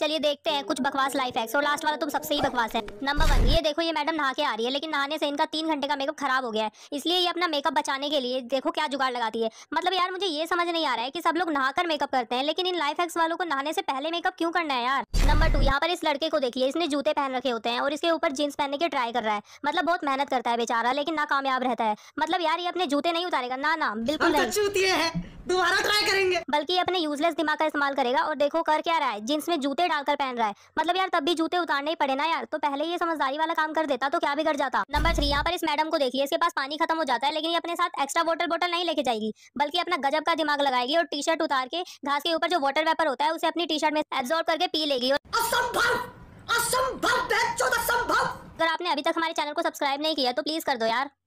चलिए देखते हैं कुछ बकवास लाइफ हैक्स और लास्ट वाला तो सबसे ही बकवास है नंबर वन ये देखो ये मैडम नहा के आ रही है लेकिन नहाने से इनका तीन घंटे का मेकअप खराब हो गया है इसलिए ये अपना मेकअप बचाने के लिए देखो क्या जुगाड़ लगाती है मतलब यार मुझे ये समझ नहीं आ रहा है कि सब लोग नहाकर मेकअप करते हैं लेकिन इन लाइफ हैक्स वालों को नहाने से पहले मेकअप क्यों करना है यार नंबर टू यहाँ पर इस लड़के को देखिए इसने जूते पहन रखे होते हैं और इसके ऊपर जींस पहनने की ट्राई कर रहा है मतलब बहुत मेहनत करता है बेचारा लेकिन ना कामयाब रहता है मतलब यार ये अपने जूते नहीं उतारेगा ना ना बिल्कुल तो नहीं बल्कि अपने यूजलेस दिमाग का इस्तेमाल करेगा और देखो कर क्या रहा है जींस में जूते डालकर पहन रहा है मतलब यार तब भी जूते उतारने ही पड़े ना यार तो पहले ये समझदारी वाला काम कर देता तो क्या भी कर जाता नंबर थ्री यहाँ पर इस मैडम को देखिए इसके पास पानी खत्म हो जाता है लेकिन ये अपने साथ एक्स्ट्रा वाटर बोटल नहीं लेके जाएगी बल्कि अपना गजब का दिमाग लगाएगी और टी शर्ट उतार के घास के ऊपर जो वाटर वेपर होता है उसे अपनी टी शर्ट में एब्जॉर्ब करके पी लेगी और असंभव असंभव अगर आपने अभी तक हमारे चैनल को सब्सक्राइब नहीं किया तो प्लीज कर दो यार